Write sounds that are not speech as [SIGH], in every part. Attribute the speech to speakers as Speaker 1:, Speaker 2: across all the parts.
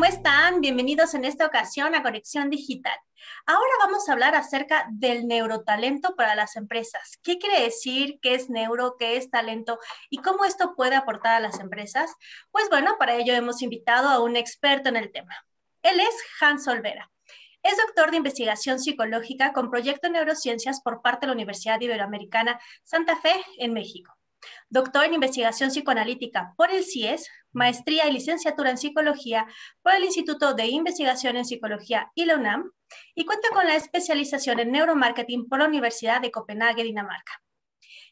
Speaker 1: ¿cómo están? Bienvenidos en esta ocasión a Conexión Digital. Ahora vamos a hablar acerca del neurotalento para las empresas. ¿Qué quiere decir? ¿Qué es neuro? ¿Qué es talento? ¿Y cómo esto puede aportar a las empresas? Pues bueno, para ello hemos invitado a un experto en el tema. Él es Hans Olvera. Es doctor de investigación psicológica con proyecto en neurociencias por parte de la Universidad Iberoamericana Santa Fe en México. Doctor en investigación psicoanalítica por el CIES, maestría y licenciatura en psicología por el Instituto de Investigación en Psicología y la UNAM y cuenta con la especialización en neuromarketing por la Universidad de Copenhague, Dinamarca.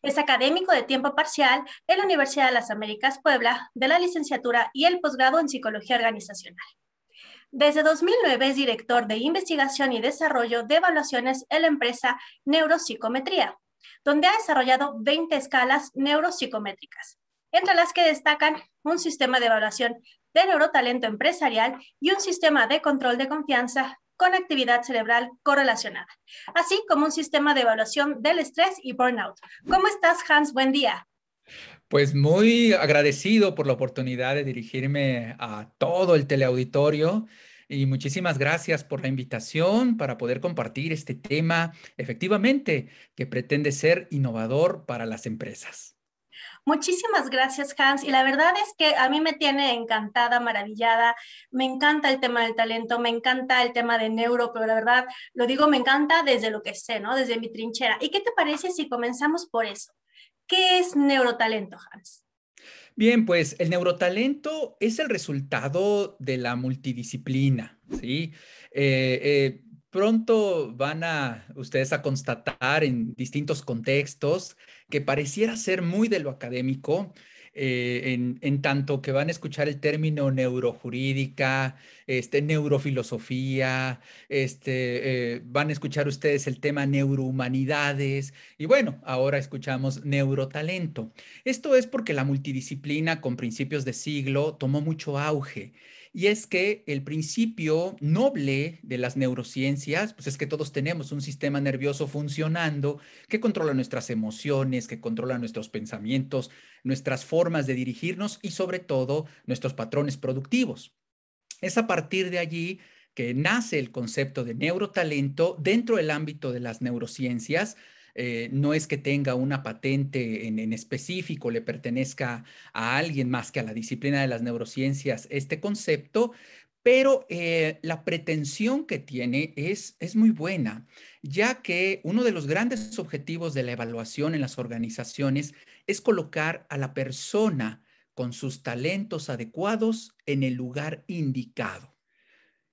Speaker 1: Es académico de tiempo parcial en la Universidad de las Américas Puebla de la licenciatura y el posgrado en psicología organizacional. Desde 2009 es director de investigación y desarrollo de evaluaciones en la empresa Neuropsicometría, donde ha desarrollado 20 escalas neuropsicométricas, entre las que destacan un sistema de evaluación del neurotalento empresarial y un sistema de control de confianza con actividad cerebral correlacionada, así como un sistema de evaluación del estrés y burnout. ¿Cómo estás, Hans? Buen día.
Speaker 2: Pues muy agradecido por la oportunidad de dirigirme a todo el teleauditorio y muchísimas gracias por la invitación para poder compartir este tema, efectivamente, que pretende ser innovador para las empresas.
Speaker 1: Muchísimas gracias, Hans. Y la verdad es que a mí me tiene encantada, maravillada. Me encanta el tema del talento, me encanta el tema de neuro, pero la verdad, lo digo, me encanta desde lo que sé, ¿no? Desde mi trinchera. ¿Y qué te parece si comenzamos por eso? ¿Qué es neurotalento, Hans?
Speaker 2: Bien, pues el neurotalento es el resultado de la multidisciplina, ¿sí? Eh, eh, pronto van a ustedes a constatar en distintos contextos que pareciera ser muy de lo académico, eh, en, tanto que van a escuchar el término neurojurídica, este, neurofilosofía, este, eh, van a escuchar ustedes el tema neurohumanidades y bueno, ahora escuchamos neurotalento. Esto es porque la multidisciplina con principios de siglo tomó mucho auge y es que el principio noble de las neurociencias, pues es que todos tenemos un sistema nervioso funcionando que controla nuestras emociones, que controla nuestros pensamientos, nuestras formas de dirigirnos y sobre todo nuestros patrones productivos. Es a partir de allí que nace el concepto de neurotalento dentro del ámbito de las neurociencias, eh, no es que tenga una patente en, específico, le pertenezca a alguien más que a la disciplina de las neurociencias este concepto, pero eh, la pretensión que tiene es muy buena, ya que uno de los grandes objetivos de la evaluación en las organizaciones es colocar a la persona con sus talentos adecuados en el lugar indicado.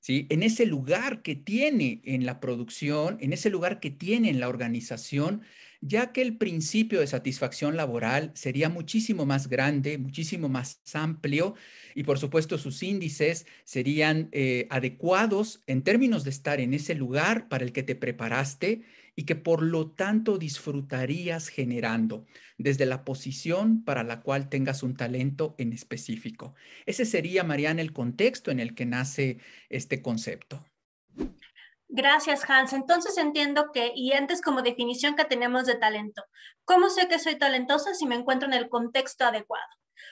Speaker 2: En ese lugar que tiene en la producción, en ese lugar que tiene en la organización, ya que el principio de satisfacción laboral sería muchísimo más grande, muchísimo más amplio y por supuesto sus índices serían eh, adecuados en términos de estar en ese lugar para el que te preparaste y que por lo tanto disfrutarías generando desde la posición para la cual tengas un talento en específico. Ese sería, Mariana, el contexto en el que nace este concepto.
Speaker 1: Gracias, Hans. Entonces entiendo que, y antes como definición que tenemos de talento, ¿cómo sé que soy talentosa si me encuentro en el contexto adecuado?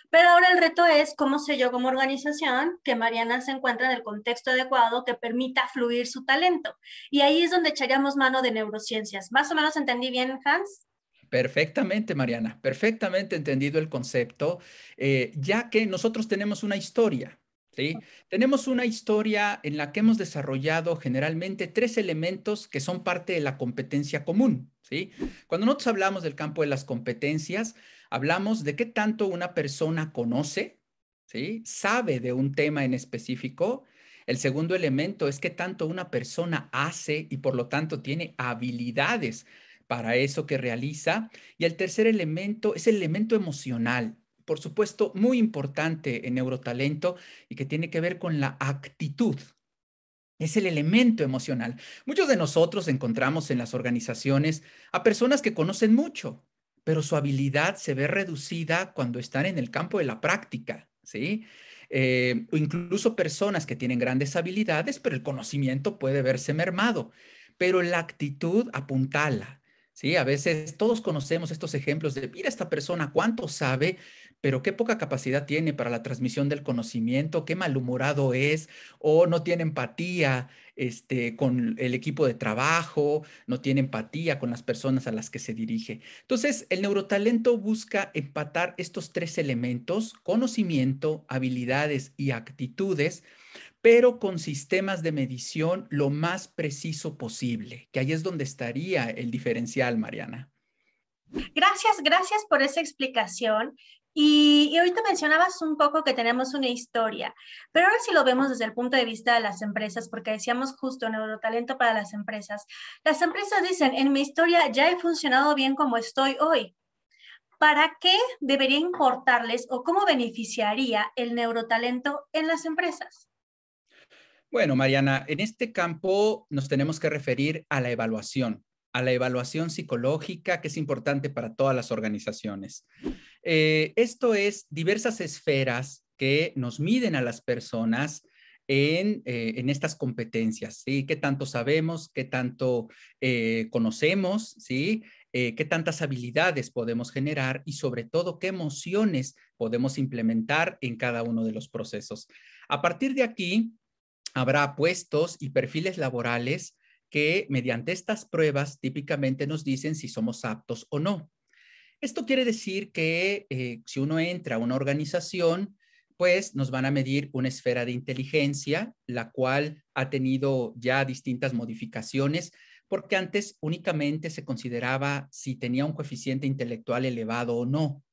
Speaker 1: Pero ahora el reto es cómo sé yo como organización que Mariana se encuentra en el contexto adecuado que permita fluir su talento. Y ahí es donde echaríamos mano de neurociencias. ¿Más o menos entendí bien, Hans?
Speaker 2: Perfectamente, Mariana, perfectamente entendido el concepto, eh, ya que nosotros tenemos una historia, ¿sí? Tenemos una historia en la que hemos desarrollado generalmente tres elementos que son parte de la competencia común, ¿sí? Cuando nosotros hablamos del campo de las competencias, hablamos de qué tanto una persona conoce, sabe de un tema en específico. El segundo elemento es qué tanto una persona hace y por lo tanto tiene habilidades para eso que realiza. Y el tercer elemento es el elemento emocional, por supuesto, muy importante en neurotalento y que tiene que ver con la actitud. Es el elemento emocional. Muchos de nosotros encontramos en las organizaciones a personas que conocen mucho, pero su habilidad se ve reducida cuando están en el campo de la práctica, ¿sí? Eh, incluso personas que tienen grandes habilidades, pero el conocimiento puede verse mermado. Pero la actitud apuntala, ¿sí? A veces todos conocemos estos ejemplos de, mira esta persona cuánto sabe, pero qué poca capacidad tiene para la transmisión del conocimiento, qué malhumorado es, o no tiene empatía, este, con el equipo de trabajo, no tiene empatía con las personas a las que se dirige. Entonces, el neurotalento busca empatar estos tres elementos, conocimiento, habilidades y actitudes, pero con sistemas de medición lo más preciso posible, que ahí es donde estaría el diferencial, Mariana.
Speaker 1: Gracias, gracias por esa explicación. Y, ahorita mencionabas un poco que tenemos una historia, pero ahora si lo vemos desde el punto de vista de las empresas, porque decíamos justo neurotalento para las empresas. Las empresas dicen, en mi historia ya he funcionado bien como estoy hoy. ¿Para qué debería importarles o cómo beneficiaría el neurotalento en las empresas?
Speaker 2: Bueno, Mariana, en este campo nos tenemos que referir a la evaluación, a la evaluación psicológica que es importante para todas las organizaciones. Eh, esto es diversas esferas que nos miden a las personas en, eh, estas competencias, ¿sí? ¿Qué tanto sabemos? ¿Qué tanto eh, conocemos? ¿Sí? qué tantas habilidades podemos generar y sobre todo qué emociones podemos implementar en cada uno de los procesos. A partir de aquí, habrá puestos y perfiles laborales que mediante estas pruebas típicamente nos dicen si somos aptos o no. Esto quiere decir que eh, si uno entra a una organización, pues nos van a medir una esfera de inteligencia, la cual ha tenido ya distintas modificaciones, porque antes únicamente se consideraba si tenía un coeficiente intelectual elevado o no.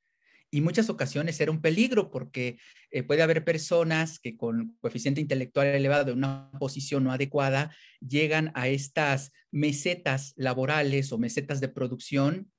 Speaker 2: Y muchas ocasiones era un peligro porque eh, puede haber personas que con coeficiente intelectual elevado de una posición no adecuada llegan a estas mesetas laborales o mesetas de producción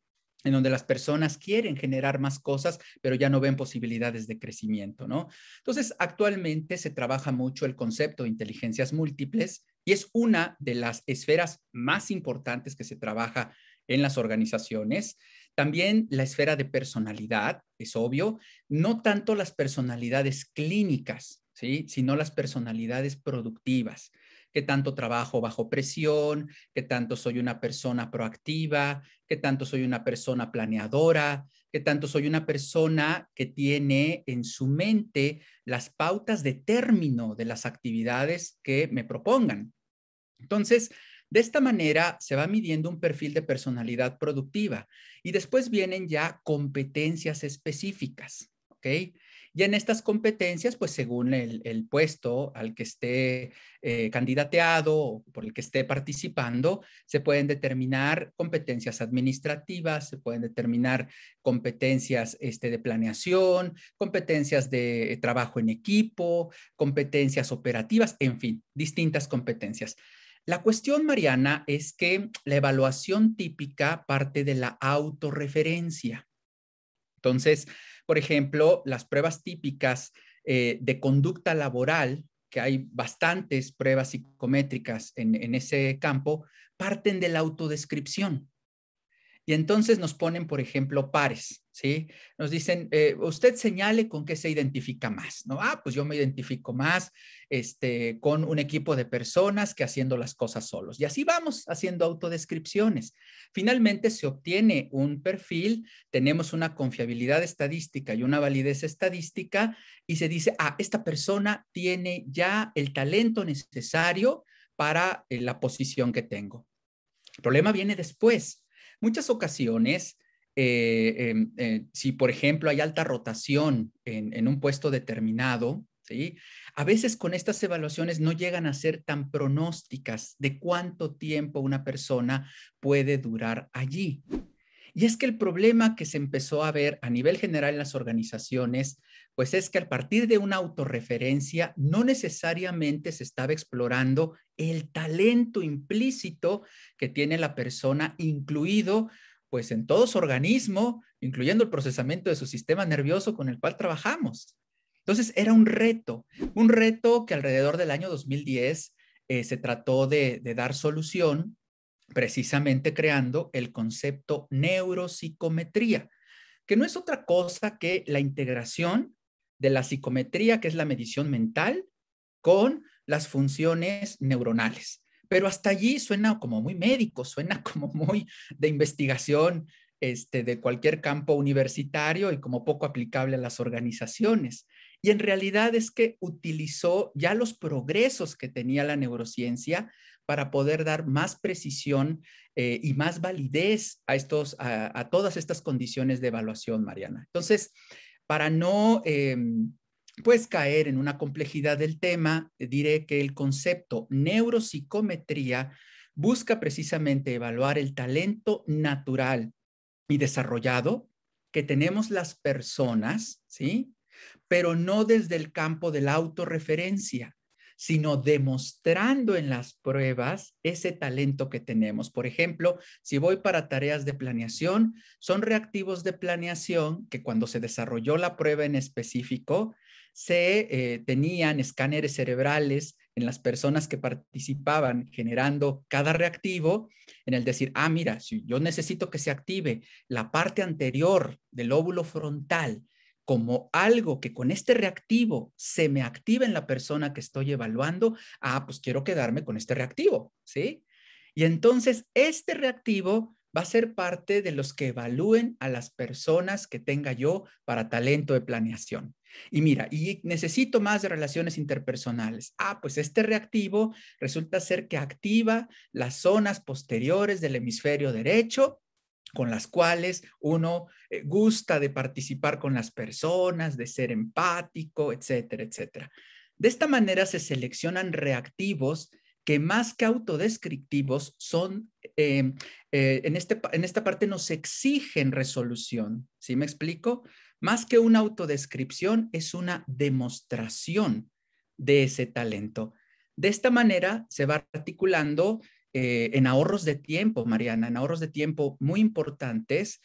Speaker 2: en donde las personas quieren generar más cosas, pero ya no ven posibilidades de crecimiento, ¿no? Entonces, actualmente se trabaja mucho el concepto de inteligencias múltiples y es una de las esferas más importantes que se trabaja en las organizaciones. También la esfera de personalidad, es obvio, no tanto las personalidades clínicas, ¿sí? sino las personalidades productivas qué tanto trabajo bajo presión, qué tanto soy una persona proactiva, qué tanto soy una persona planeadora, qué tanto soy una persona que tiene en su mente las pautas de término de las actividades que me propongan. Entonces, de esta manera se va midiendo un perfil de personalidad productiva y después vienen ya competencias específicas, y en estas competencias, pues según el, puesto al que esté eh, candidateado o por el que esté participando, se pueden determinar competencias administrativas, se pueden determinar competencias este, de planeación, competencias de trabajo en equipo, competencias operativas, en fin, distintas competencias. La cuestión, Mariana, es que la evaluación típica parte de la autorreferencia. Entonces, por ejemplo, las pruebas típicas eh, de conducta laboral, que hay bastantes pruebas psicométricas en ese campo, parten de la autodescripción. Y entonces nos ponen, por ejemplo, pares. ¿sí? Nos dicen, eh, usted señale con qué se identifica más, ¿no? Ah, pues yo me identifico más este, con un equipo de personas que haciendo las cosas solos. Y así vamos haciendo autodescripciones. Finalmente se obtiene un perfil, tenemos una confiabilidad estadística y una validez estadística y se dice, ah, esta persona tiene ya el talento necesario para eh, la posición que tengo. El problema viene después. Muchas ocasiones eh, em, eh, si por ejemplo hay alta rotación en, un puesto determinado, A veces con estas evaluaciones no llegan a ser tan pronósticas de cuánto tiempo una persona puede durar allí. Y es que el problema que se empezó a ver a nivel general en las organizaciones, pues es que a partir de una autorreferencia no necesariamente se estaba explorando el talento implícito que tiene la persona, incluido pues en todo su organismo, incluyendo el procesamiento de su sistema nervioso con el cual trabajamos. Entonces era un reto, un reto que alrededor del año 2010 eh, se trató de dar solución precisamente creando el concepto neuropsicometría, que no es otra cosa que la integración de la psicometría, que es la medición mental, con las funciones neuronales pero hasta allí suena como muy médico, suena [LAUGHS] como muy de investigación este, de cualquier campo universitario y como poco aplicable a las organizaciones. Y en realidad es que utilizó ya los progresos que tenía la neurociencia para poder dar más precisión eh, y más validez a, estos, a, todas estas condiciones de evaluación, Mariana. Entonces, para no... Em, pues caer en una complejidad del tema, eh, diré que el concepto neuropsicometría busca precisamente evaluar el talento natural y desarrollado que tenemos las personas, ¿sí? Pero no desde el campo de la autorreferencia, sino demostrando en las pruebas ese talento que tenemos. Por ejemplo, si voy para tareas de planeación, son reactivos de planeación que cuando se desarrolló la prueba en específico, se eh, tenían escáneres cerebrales en las personas que participaban generando cada reactivo, en el decir, ah, mira, si yo necesito que se active la parte anterior del óvulo frontal como algo que con este reactivo se me active en la persona que estoy evaluando, ah, pues quiero quedarme con este reactivo, ¿sí? Y entonces este reactivo va a ser parte de los que evalúen a las personas que tenga yo para talento de planeación. Y mira, y necesito más de relaciones interpersonales. Ah, pues este reactivo resulta ser que activa las zonas posteriores del hemisferio derecho con las cuales uno eh, gusta de participar con las personas, de ser empático, etcétera, etcétera. De esta manera se seleccionan reactivos que más que autodescriptivos son, eh, eh, en, este, en esta parte nos exigen resolución, ¿sí me explico? Más que una autodescripción es una demostración de ese talento. De esta manera se va articulando eh, en ahorros de tiempo, Mariana, en ahorros de tiempo muy importantes,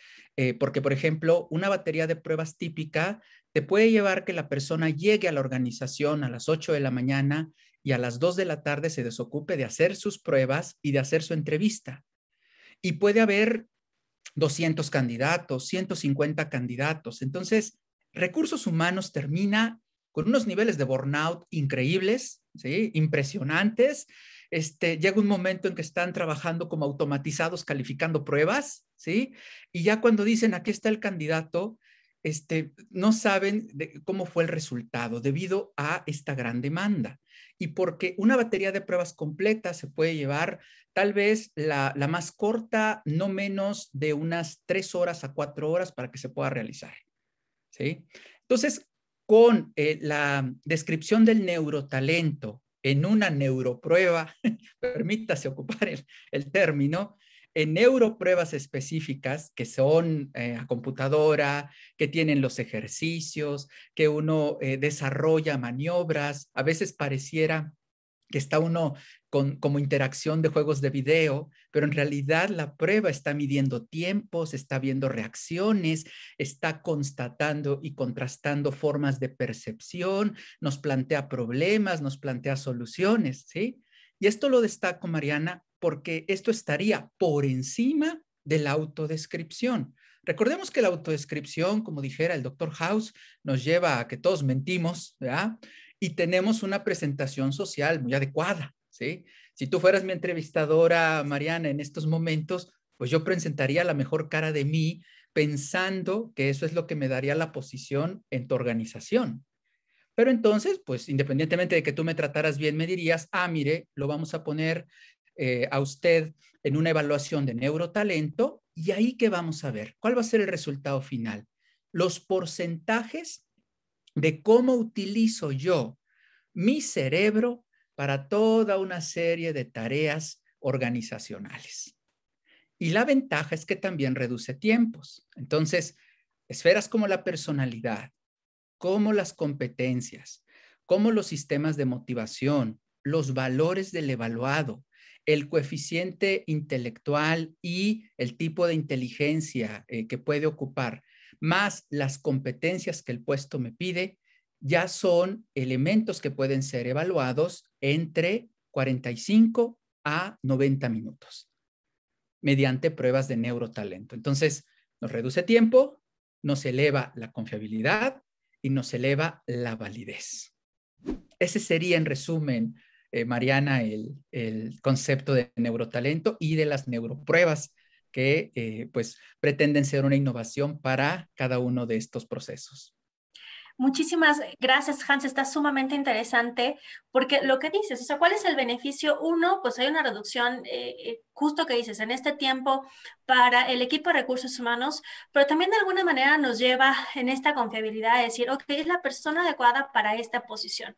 Speaker 2: porque, por ejemplo, una batería de pruebas típica te puede llevar que la persona llegue a la organización a las 8 de la mañana y a las 2 de la tarde se desocupe de hacer sus pruebas y de hacer su entrevista. Y puede haber 200 candidatos, 150 candidatos. Entonces, recursos humanos termina con unos niveles de burnout increíbles, impresionantes. Este, llega un momento en que están trabajando como automatizados, calificando pruebas, ¿sí? Y ya cuando dicen, aquí está el candidato, este, no saben cómo fue el resultado debido a esta gran demanda. Y porque una batería de pruebas completa se puede llevar tal vez la, más corta, no menos de unas tres horas a cuatro horas para que se pueda realizar. ¿sí? Entonces, con eh, la descripción del neurotalento en una neuroprueba, [LAUGHS] permítase ocupar el término, en neuropruebas específicas que son eh, a computadora, que tienen los ejercicios, que uno eh, desarrolla maniobras, a veces pareciera que está uno con, como interacción de juegos de video, pero en realidad la prueba está midiendo tiempos, está viendo reacciones, está constatando y contrastando formas de percepción, nos plantea problemas, nos plantea soluciones, ¿sí? Y esto lo destaco, Mariana, porque esto estaría por encima de la autodescripción. Recordemos que la autodescripción, como dijera el doctor House, nos lleva a que todos mentimos, Y tenemos una presentación social muy adecuada, ¿sí? Si tú fueras mi entrevistadora, Mariana, en estos momentos, pues yo presentaría la mejor cara de mí pensando que eso es lo que me daría la posición en tu organización. Pero entonces, pues independientemente de que tú me trataras bien, me dirías, ah, mire, lo vamos a poner eh, a usted en una evaluación de neurotalento y ahí que vamos a ver cuál va a ser el resultado final. Los porcentajes de cómo utilizo yo mi cerebro para toda una serie de tareas organizacionales. Y la ventaja es que también reduce tiempos. Entonces, esferas como la personalidad, como las competencias, como los sistemas de motivación, los valores del evaluado, el coeficiente intelectual y el tipo de inteligencia eh, que puede ocupar, más las competencias que el puesto me pide, ya son elementos que pueden ser evaluados entre 45 a 90 minutos mediante pruebas de neurotalento. Entonces, nos reduce tiempo, nos eleva la confiabilidad y nos eleva la validez. Ese sería, en resumen, eh, Mariana, el, concepto de neurotalento y de las neuropruebas que eh, pues pretenden ser una innovación para cada uno de estos procesos.
Speaker 1: Muchísimas gracias, Hans. Está sumamente interesante porque lo que dices, o sea, ¿cuál es el beneficio? Uno, pues hay una reducción, eh, justo que dices, en este tiempo para el equipo de recursos humanos, pero también de alguna manera nos lleva en esta confiabilidad de decir, ok, es la persona adecuada para esta posición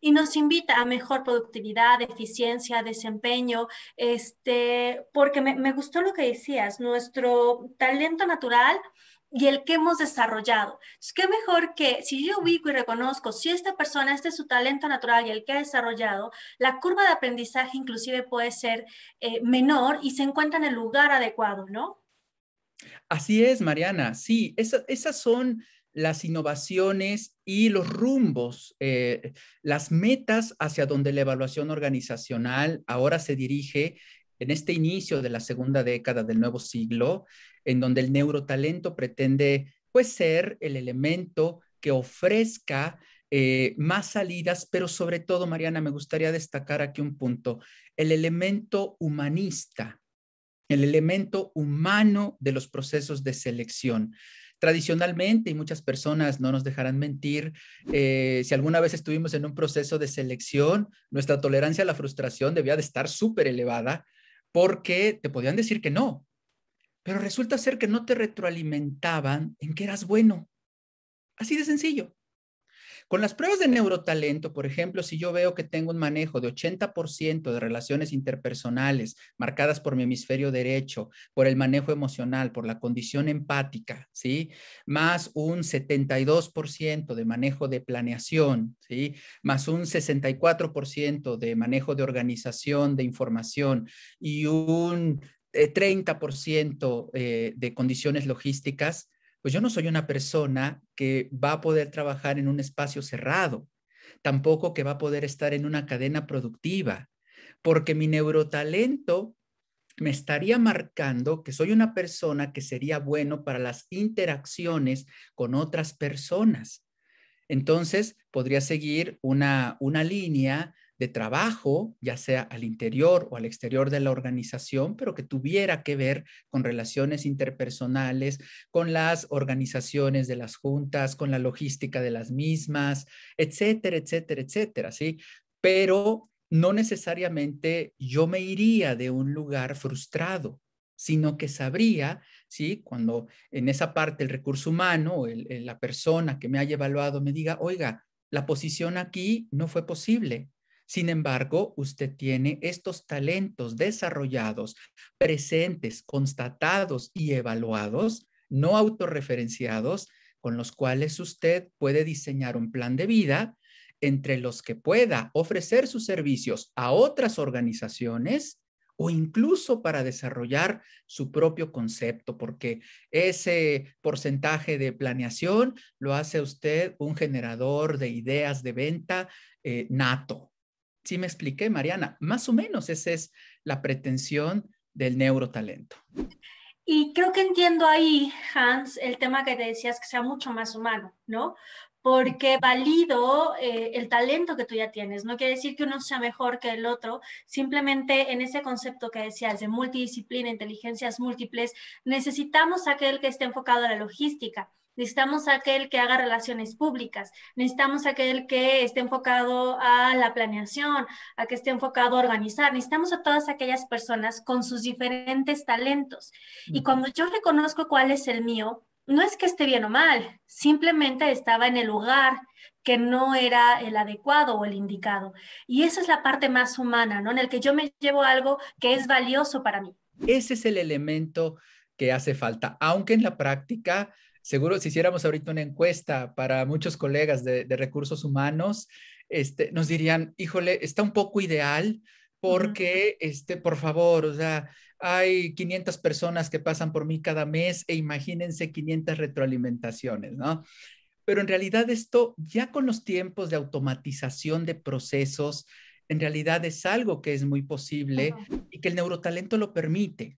Speaker 1: y nos invita a mejor productividad, eficiencia, desempeño, este, porque me, gustó lo que decías, nuestro talento natural y el que hemos desarrollado. Es que mejor que si yo ubico y reconozco si esta persona, este es su talento natural y el que ha desarrollado, la curva de aprendizaje inclusive puede ser eh, menor y se encuentra en el lugar adecuado, ¿no?
Speaker 2: Así es, Mariana. Sí, esas son las innovaciones y los rumbos, eh, las metas hacia donde la evaluación organizacional ahora se dirige en este inicio de la segunda década del nuevo siglo, en donde el neurotalento pretende pues ser el elemento que ofrezca eh, más salidas, pero sobre todo, Mariana, me gustaría destacar aquí un punto, el elemento humanista, el elemento humano de los procesos de selección tradicionalmente, y muchas personas no nos dejarán mentir, eh, si alguna vez estuvimos en un proceso de selección, nuestra tolerancia a la frustración debía de estar súper elevada porque te podían decir que no, pero resulta ser que no te retroalimentaban en que eras bueno. Así de sencillo. Con las pruebas de neurotalento, por ejemplo, si yo veo que tengo un manejo de 80% de relaciones interpersonales marcadas por mi hemisferio derecho, por el manejo emocional, por la condición empática, ¿sí? Más un 72% de manejo de planeación, ¿sí? Más un 64% de manejo de organización de información y un 30% eh, eh, de condiciones logísticas, pues yo no soy una persona que va a poder trabajar en un espacio cerrado, tampoco que va a poder estar en una cadena productiva, porque mi neurotalento me estaría marcando que soy una persona que sería bueno para las interacciones con otras personas. Entonces, podría seguir una, una línea de trabajo, ya sea al interior o al exterior de la organización, pero que tuviera que ver con relaciones interpersonales, con las organizaciones de las juntas, con la logística de las mismas, etcétera, etcétera, etcétera, ¿sí? Pero no necesariamente yo me iría de un lugar frustrado, sino que sabría, ¿sí? Cuando en esa parte el recurso humano, la persona que me haya evaluado me diga, oiga, la posición aquí no fue posible, sin embargo, usted tiene estos talentos desarrollados, presentes, constatados y evaluados, no autorreferenciados, con los cuales usted puede diseñar un plan de vida entre los que pueda ofrecer sus servicios a otras organizaciones o incluso para desarrollar su propio concepto, porque ese porcentaje de planeación lo hace usted un generador de ideas de venta eh, nato. Sí me expliqué, Mariana. Más o menos esa es la pretensión del neurotalento.
Speaker 1: Y creo que entiendo ahí, Hans, el tema que te decías que sea mucho más humano, ¿no? Porque valido eh, el talento que tú ya tienes. No quiere decir que uno sea mejor que el otro. Simplemente en ese concepto que decías de multidisciplina, inteligencias múltiples, necesitamos aquel que esté enfocado a la logística necesitamos aquel que haga relaciones públicas, necesitamos aquel que esté enfocado a la planeación, a que esté enfocado a organizar, necesitamos a todas aquellas personas con sus diferentes talentos. Y cuando yo reconozco cuál es el mío, no es que esté bien o mal, simplemente estaba en el lugar que no era el adecuado o el indicado. Y esa es la parte más humana, ¿no? En el que yo me llevo algo que es valioso para mí. Ese es el
Speaker 2: elemento que hace falta, aunque en la práctica Seguro si hiciéramos ahorita una encuesta para muchos colegas de, recursos humanos, este, nos dirían, híjole, está un poco ideal porque, este, por favor, o sea, hay 500 personas que pasan por mí cada mes e imagínense 500 retroalimentaciones, ¿no? Pero en realidad esto ya con los tiempos de automatización de procesos, en realidad es algo que es muy posible y que el neurotalento lo permite.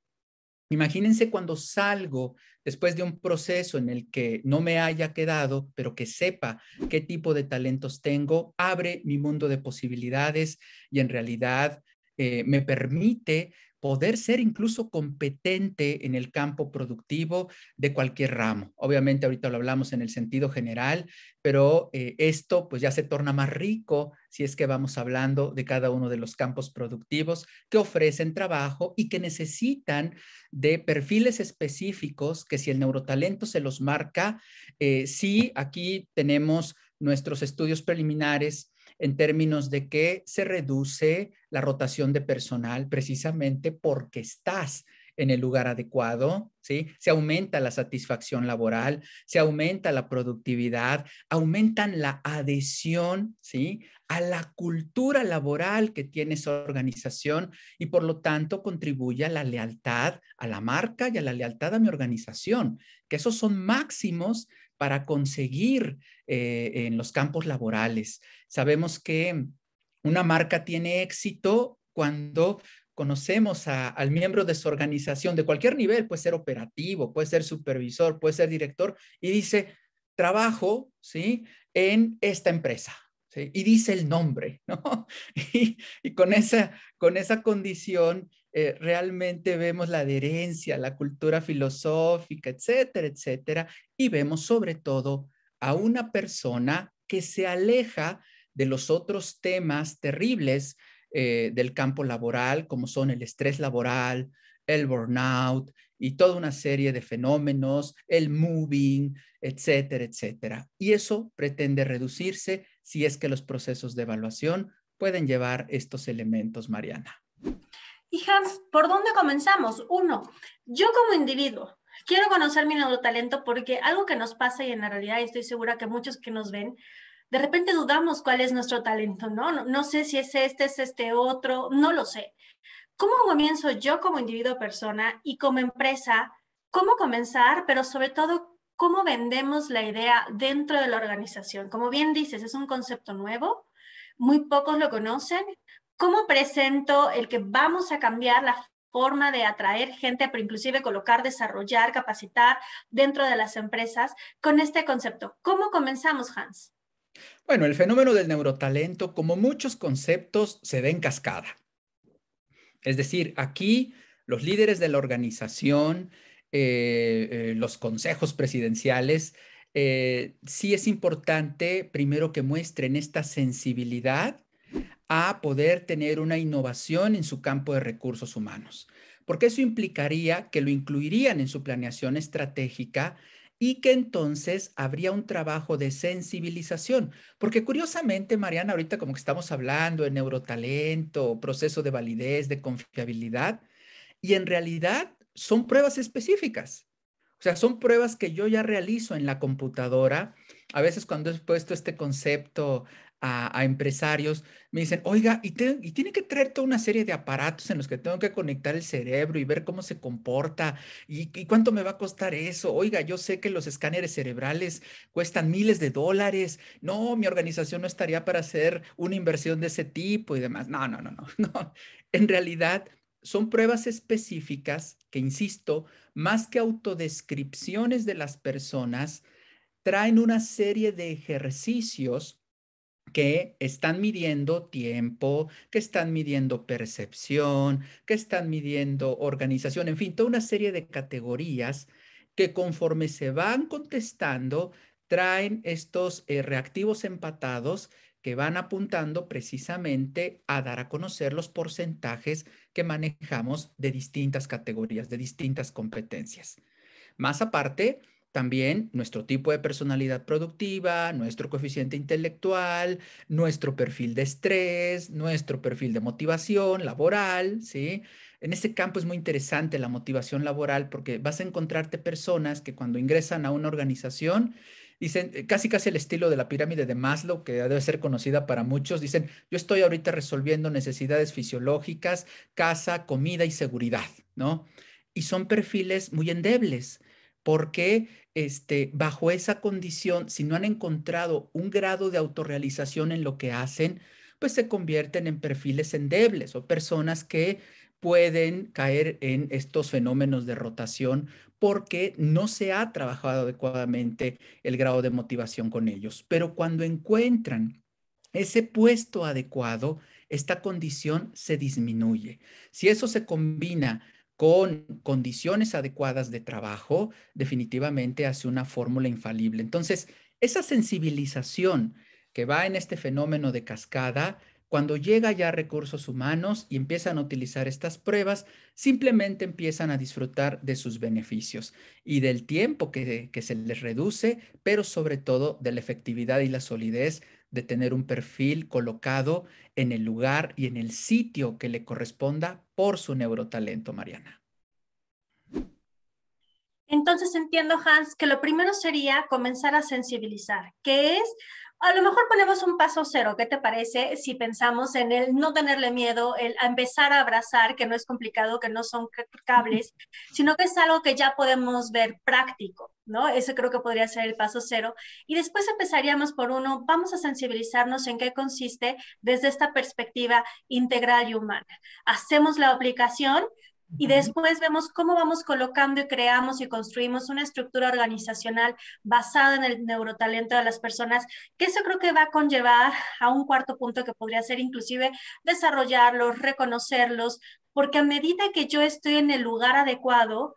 Speaker 2: Imagínense cuando salgo después de un proceso en el que no me haya quedado, pero que sepa qué tipo de talentos tengo, abre mi mundo de posibilidades y en realidad eh, me permite poder ser incluso competente en el campo productivo de cualquier ramo. Obviamente ahorita lo hablamos en el sentido general, pero eh, esto pues ya se torna más rico si es que vamos hablando de cada uno de los campos productivos que ofrecen trabajo y que necesitan de perfiles específicos que si el neurotalento se los marca, si eh, sí, aquí tenemos nuestros estudios preliminares en términos de que se reduce la rotación de personal precisamente porque estás en el lugar adecuado, ¿sí? Se aumenta la satisfacción laboral, se aumenta la productividad, aumentan la adhesión, ¿sí? A la cultura laboral que tiene esa organización y por lo tanto contribuye a la lealtad a la marca y a la lealtad a mi organización, que esos son máximos para conseguir eh, en los campos laborales. Sabemos que una marca tiene éxito cuando conocemos al miembro de su organización de cualquier nivel, puede ser operativo, puede ser supervisor, puede ser director, y dice, trabajo, ¿sí? En esta empresa, Y dice el nombre, [LAUGHS] Y, con, esa, con esa condición eh, realmente vemos la adherencia, la cultura filosófica, etcétera, etcétera, y vemos sobre todo a una persona que se aleja de los otros temas terribles eh, del campo laboral, como son el estrés laboral, el burnout y toda una serie de fenómenos, el moving, etcétera, etcétera. Y eso pretende reducirse si es que los procesos de evaluación pueden llevar estos elementos, Mariana.
Speaker 1: Y ¿por dónde comenzamos? Uno, yo como individuo, quiero conocer mi nuevo talento porque algo que nos pasa y en la realidad estoy segura que muchos que nos ven, de repente dudamos cuál es nuestro talento, No, no sé si es este, es este otro, no lo sé. ¿Cómo comienzo yo como individuo persona y como empresa? ¿Cómo comenzar? Pero sobre todo, ¿cómo vendemos la idea dentro de la organización? Como bien dices, es un concepto nuevo, muy pocos lo conocen, ¿Cómo presento el que vamos a cambiar la forma de atraer gente, pero inclusive colocar, desarrollar, capacitar dentro de las empresas con este concepto? ¿Cómo comenzamos, Hans?
Speaker 2: Bueno, el fenómeno del neurotalento, como muchos conceptos, se ve en cascada. Es decir, aquí los líderes de la organización, eh, eh, los consejos presidenciales, eh, sí es importante primero que muestren esta sensibilidad a poder tener una innovación en su campo de recursos humanos, porque eso implicaría que lo incluirían en su planeación estratégica y que entonces habría un trabajo de sensibilización, porque curiosamente, Mariana, ahorita como que estamos hablando de neurotalento, proceso de validez, de confiabilidad, y en realidad son pruebas específicas. O sea, son pruebas que yo ya realizo en la computadora. A veces cuando he puesto este concepto a, empresarios, me dicen, oiga, y, tiene que traer toda una serie de aparatos en los que tengo que conectar el cerebro y ver cómo se comporta y, cuánto me va a costar eso. Oiga, yo sé que los escáneres cerebrales cuestan miles de dólares. No, mi organización no estaría para hacer una inversión de ese tipo y demás. No, no, no, no. [LAUGHS] no. En realidad, son pruebas específicas que, insisto, más que autodescripciones de las personas, traen una serie de ejercicios que están midiendo tiempo, que están midiendo percepción, que están midiendo organización, en fin, toda una serie de categorías que conforme se van contestando, traen estos eh, reactivos empatados que van apuntando precisamente a dar a conocer los porcentajes que manejamos de distintas categorías, de distintas competencias. Más aparte, también nuestro tipo de personalidad productiva, nuestro coeficiente intelectual, nuestro perfil de estrés, nuestro perfil de motivación laboral, ¿sí? En este campo es muy interesante la motivación laboral porque vas a encontrarte personas que cuando ingresan a una organización dicen eh, casi casi el estilo de la pirámide de Maslow, que debe ser conocida para muchos, dicen, yo estoy ahorita resolviendo necesidades fisiológicas, casa, comida y seguridad, ¿no? Y son perfiles muy endebles porque este, bajo esa condición, si no han encontrado un grado de autorrealización en lo que hacen, pues se convierten en perfiles endebles o personas que pueden caer en estos fenómenos de rotación porque no se ha trabajado adecuadamente el grado de motivación con ellos. Pero cuando encuentran ese puesto adecuado, esta condición se disminuye. Si eso se combina con condiciones adecuadas de trabajo, definitivamente hace una fórmula infalible. Entonces, esa sensibilización que va en este fenómeno de cascada, cuando llega ya recursos humanos y empiezan a utilizar estas pruebas, simplemente empiezan a disfrutar de sus beneficios y del tiempo que se les reduce, pero sobre todo de la efectividad y la solidez de tener un perfil colocado en el lugar y en el sitio que le corresponda por su neurotalento, Mariana.
Speaker 1: Entonces entiendo, Hans, que lo primero sería comenzar a sensibilizar, que es a lo mejor ponemos un paso cero, ¿qué te parece? Si pensamos en el no tenerle miedo, el empezar a abrazar, que no es complicado, que no son cables, sino que es algo que ya podemos ver práctico, ¿no? Ese creo que podría ser el paso cero. Y después empezaríamos por uno, vamos a sensibilizarnos en qué consiste desde esta perspectiva integral y humana. Hacemos la aplicación, y después vemos cómo vamos colocando y creamos y construimos una estructura organizacional basada en el neurotalento de las personas, que eso creo que va a conllevar a un cuarto punto que podría ser inclusive desarrollarlos, reconocerlos, porque a medida que yo estoy en el lugar adecuado,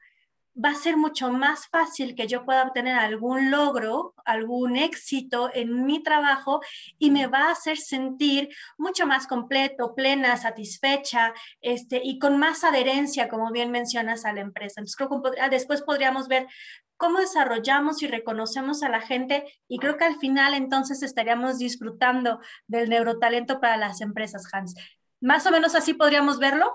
Speaker 1: va a ser mucho más fácil que yo pueda obtener algún logro, algún éxito en mi trabajo y me va a hacer sentir mucho más completo, plena, satisfecha este, y con más adherencia, como bien mencionas, a la empresa. Ah, después podríamos ver cómo desarrollamos y reconocemos a la gente y creo que al final entonces estaríamos disfrutando del neurotalento para las empresas, Hans. Más o menos así podríamos verlo.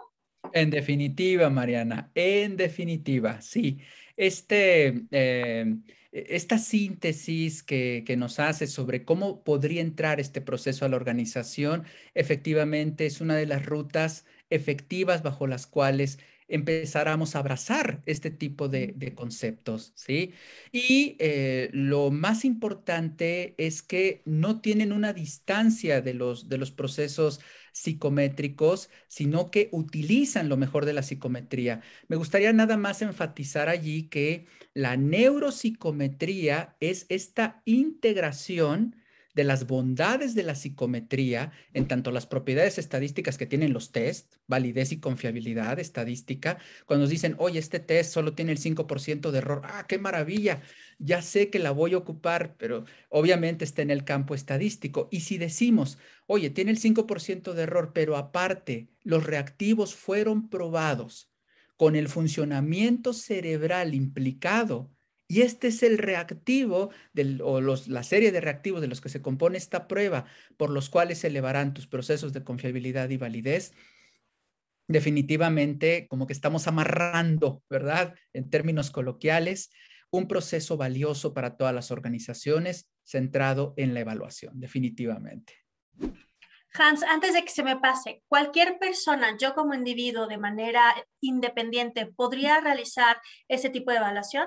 Speaker 2: En definitiva, Mariana, en definitiva, sí. Este, em, e, esta síntesis que, nos hace sobre cómo podría entrar este proceso a la organización, efectivamente es una de las rutas efectivas bajo las cuales empezáramos a abrazar este tipo de, conceptos, ¿sí? Y eh, lo más importante es que no tienen una distancia de los, de los procesos psicométricos, sino que utilizan lo mejor de la psicometría. Me gustaría nada más enfatizar allí que la neuropsicometría es esta integración de las bondades de la psicometría en tanto las propiedades estadísticas que tienen los test, validez y confiabilidad estadística, cuando nos dicen, oye, este test solo tiene el 5% de error, ah, qué maravilla, ya sé que la voy a ocupar, pero obviamente está en el campo estadístico. Y si decimos, oye, tiene el 5% de error, pero aparte, los reactivos fueron probados con el funcionamiento cerebral implicado, y este es el reactivo o la serie de reactivos de los que se compone esta prueba, por los cuales se elevarán tus procesos de confiabilidad y validez. Definitivamente, como que estamos amarrando, ¿verdad? En términos coloquiales, un proceso valioso para todas las organizaciones centrado en la evaluación, definitivamente.
Speaker 1: Hans, antes de que se me pase, cualquier persona, yo como individuo de manera independiente, ¿podría realizar ese tipo de evaluación?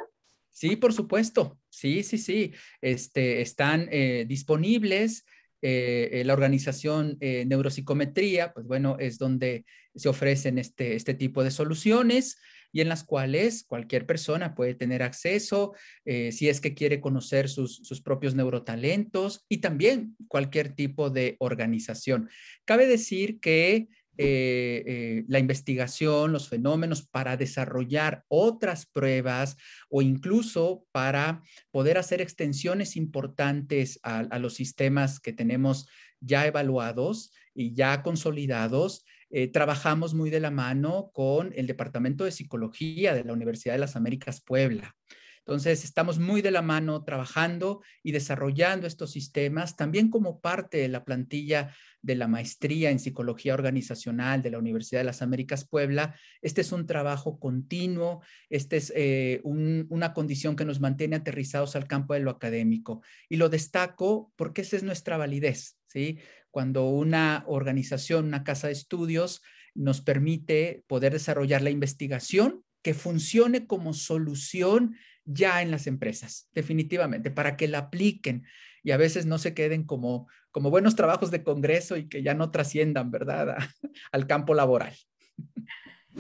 Speaker 2: Sí, por supuesto. Sí, sí, sí. Este, están eh, disponibles. Eh, eh, la organización Neuropsicometría, pues bueno, es donde se ofrecen este, este, tipo de soluciones y en las cuales cualquier persona puede tener acceso si es que quiere conocer sus, sus, propios neurotalentos y también cualquier tipo de organización. Cabe decir que eh, eh, la investigación, los fenómenos, para desarrollar otras pruebas o incluso para poder hacer extensiones importantes a, los sistemas que tenemos ya evaluados y ya consolidados. Eh, trabajamos muy de la mano con el Departamento de Psicología de la Universidad de las Américas Puebla. Entonces, estamos muy de la mano trabajando y desarrollando estos sistemas, también como parte de la plantilla de la maestría en psicología organizacional de la Universidad de las Américas Puebla. Este es un trabajo continuo, esta es eh, una condición que nos mantiene aterrizados al campo de lo académico. Y lo destaco porque esa es nuestra validez, ¿sí? Cuando una organización, una casa de estudios, nos permite poder desarrollar la investigación que funcione como solución ya en las empresas, definitivamente, para que la apliquen y a veces no se queden como, como buenos trabajos de Congreso y que ya no trasciendan, ¿verdad?, [LAUGHS] al campo laboral.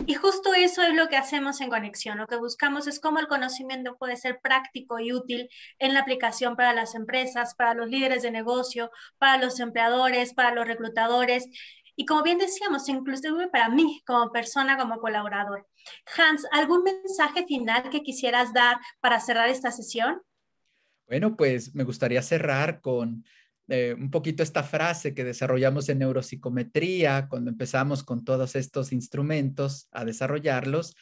Speaker 1: Y justo eso es lo que hacemos en Conexión. Lo que buscamos es cómo el conocimiento puede ser práctico y útil en la aplicación para las empresas, para los líderes de negocio, para los empleadores, para los reclutadores y como bien decíamos, inclusive para mí como persona, como colaborador. Hans, ¿algún mensaje final que quisieras dar para cerrar esta sesión?
Speaker 2: Bueno, pues me gustaría cerrar con eh, un poquito esta frase que desarrollamos en neuropsicometría cuando empezamos con todos estos instrumentos a desarrollarlos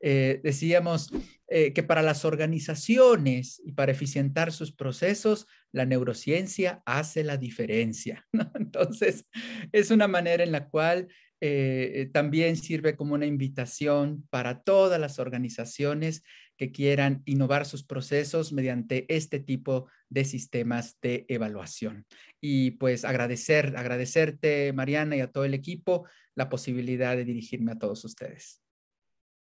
Speaker 2: eh, decíamos eh, que para las organizaciones y para eficientar sus procesos, la neurociencia hace la diferencia. [LAUGHS] Entonces, es una manera en la cual eh, también sirve como una invitación para todas las organizaciones que quieran innovar sus procesos mediante este tipo de sistemas de evaluación. Y pues agradecer, agradecerte Mariana y a todo el equipo la posibilidad de dirigirme a todos ustedes.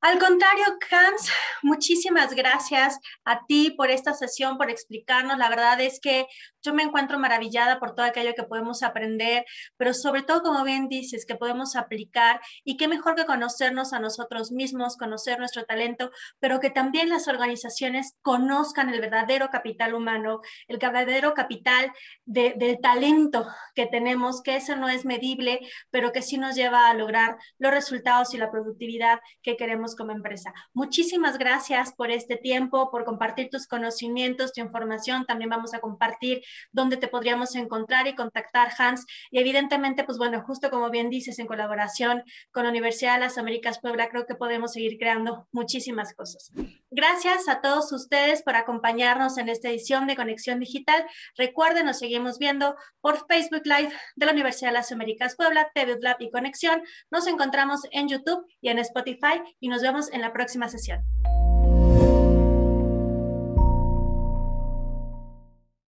Speaker 1: Al contrario, Hans, muchísimas gracias a ti por esta sesión, por explicarnos. La verdad es que yo me encuentro maravillada por todo aquello que podemos aprender, pero sobre todo, como bien dices, que podemos aplicar y qué mejor que conocernos a nosotros mismos, conocer nuestro talento, pero que también las organizaciones conozcan el verdadero capital humano, el verdadero capital del talento que tenemos, que eso no es medible, pero que sí nos lleva a lograr los resultados y la productividad que queremos como empresa. Muchísimas gracias por este tiempo, por compartir tus conocimientos, tu información. También vamos a compartir dónde te podríamos encontrar y contactar, Hans. Y evidentemente, pues bueno, justo como bien dices, en colaboración con la Universidad de las Américas Puebla, creo que podemos seguir creando muchísimas cosas. Gracias a todos ustedes por acompañarnos en esta edición de Conexión Digital. Recuerden, nos seguimos viendo por Facebook Live de la Universidad de las Américas Puebla, TV Lab y Conexión. Nos encontramos en YouTube y en Spotify y nos vemos en la próxima sesión.